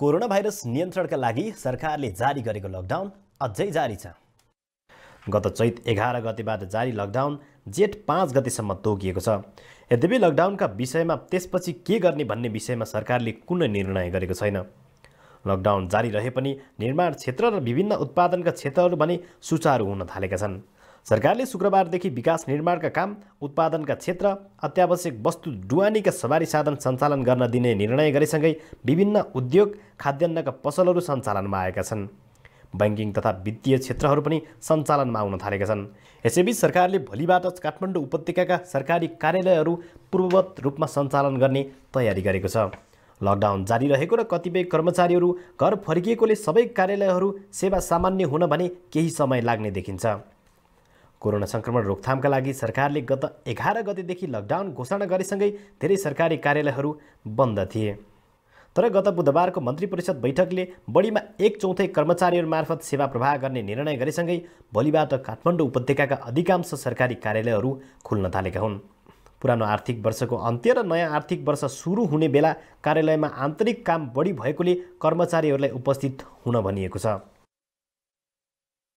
corona virus नियन्त्रणका लागि सरकारले जारी गरेको लकडाउन अझै जारी छ गत चैत एघार गतेबाट जारी लकडाउन जेठ पाँच गतेसम्म तोकिएको छ यद्यपि लकडाउनका विषयमा त्यसपछि के गर्ने भन्ने विषयमा सरकारले कुनै निर्णय गरेको छैन लकडाउन जारी रहे पनि निर्माण क्षेत्र र विभिन्न उत्पादनका क्षेत्रहरू भने सुचारू हुन थालेका छन् सरकारले शुक्रबारदेखि विकास निर्माणका काम उत्पादनका क्षेत्र अत्यावश्यक वस्तु डुवानीका सवारी साधन सञ्चालन गर्न दिने निर्णय गरेसँगै विभिन्न उद्योग खाद्यान्नका पसलहरू सञ्चालनमा आएका छन् ब्याङ्किङ तथा वित्तीय क्षेत्रहरू पनि सञ्चालनमा आउन थालेका छन् यसैबीच सरकारले भोलिबाट काठमाडौँ उपत्यकाका सरकारी कार्यालयहरू पूर्ववत रूपमा सञ्चालन गर्ने तयारी गरेको छ लकडाउन जारी रहेको र कतिपय कर्मचारीहरू घर फर्किएकोले सबै कार्यालयहरू सेवा सामान्य हुन भने केही समय लाग्ने देखिन्छ कोरोना सङ्क्रमण रोकथामका लागि सरकारले गत एघार गतेदेखि लकडाउन घोषणा गरेसँगै धेरै सरकारी कार्यालयहरू बन्द थिए तर गत बुधबारको मन्त्री परिषद बैठकले बढीमा एक चौथै कर्मचारीहरू मार्फत सेवा प्रवाह गर्ने निर्णय गरेसँगै भोलिबाट काठमाडौँ उपत्यकाका अधिकांश सरकारी कार्यालयहरू खुल्न थालेका हुन् पुरानो आर्थिक वर्षको अन्त्य र नयाँ आर्थिक वर्ष सुरु हुने बेला कार्यालयमा आन्तरिक काम बढी भएकोले कर्मचारीहरूलाई उपस्थित हुन भनिएको छ